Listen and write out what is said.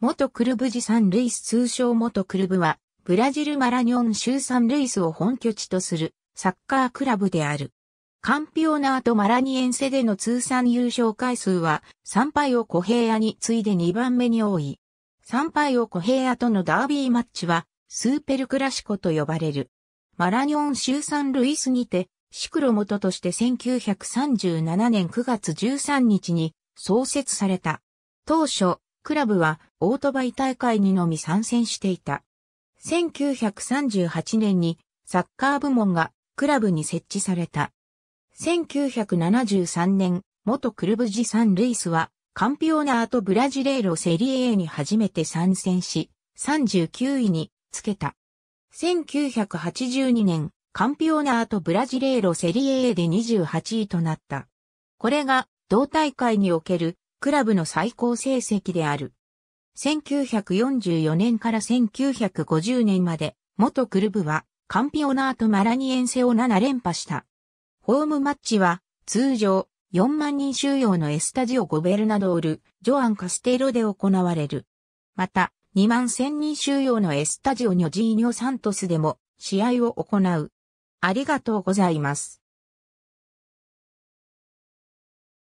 元クルブジサン・ルイス通称元クルブは、ブラジルマラニョン州サン・ルイスを本拠地とするサッカークラブである。カンピオナート・マラニエンセでの通算優勝回数は、イ敗を小平アに次いで2番目に多い。イ敗を小平アとのダービーマッチは、スーペルクラシコと呼ばれる。マラニョン州サン・ルイスにて、シクロ元として1937年9月13日に創設された。当初、クラブはオートバイ大会にのみ参戦していた。1938年にサッカー部門がクラブに設置された。1973年、元クルブジサン・ルイスはカンピオナート・ブラジレーロ・セリエ A に初めて参戦し、39位につけた。1982年、カンピオナート・ブラジレーロ・セリエ A で28位となった。これが同大会におけるクラブの最高成績である。1944年から1950年まで、元クルブは、カンピオナートマラニエンセを7連覇した。ホームマッチは、通常、4万人収容のエスタジオ・ゴベルナドール、ジョアン・カステロで行われる。また、2万1000人収容のエスタジオ・ニョジーニョ・サントスでも、試合を行う。ありがとうございます。